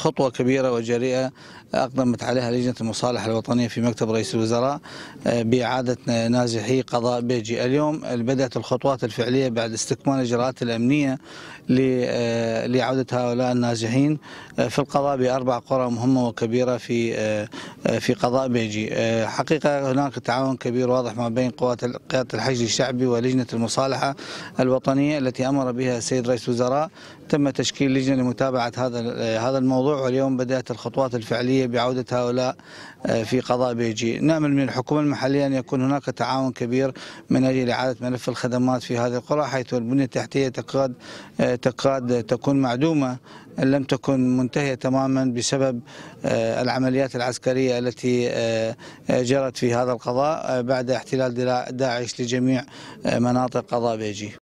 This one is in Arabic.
خطوة كبيرة وجريئة أقدمت عليها لجنة المصالحة الوطنية في مكتب رئيس الوزراء آه، بإعادة نازحي قضاء بيجي اليوم بدأت الخطوات الفعلية بعد استكمال الإجراءات الأمنية آه، لعودة هؤلاء النازحين آه، في القضاء بأربع قرى مهمة وكبيرة في في قضاء بيجي حقيقة هناك تعاون كبير واضح ما بين قوات قيادة الحشد الشعبي ولجنة المصالحة الوطنية التي أمر بها السيد رئيس الوزراء تم تشكيل لجنة لمتابعة هذا هذا الموضوع الموضوع واليوم بدأت الخطوات الفعلية بعودة هؤلاء آه، في قضاء بيجي نأمل من الحكومة المحلية أن يكون هناك تعاون كبير من أجل إعادة ملف الخدمات في هذه القرى حيث البنية التحتية تكاد آه، تكاد تكون معدومة إن آه، لم تكن منتهية تماما بسبب العمليات العسكرية التي جرت في هذا القضاء بعد احتلال داعش لجميع مناطق قضاء بيجي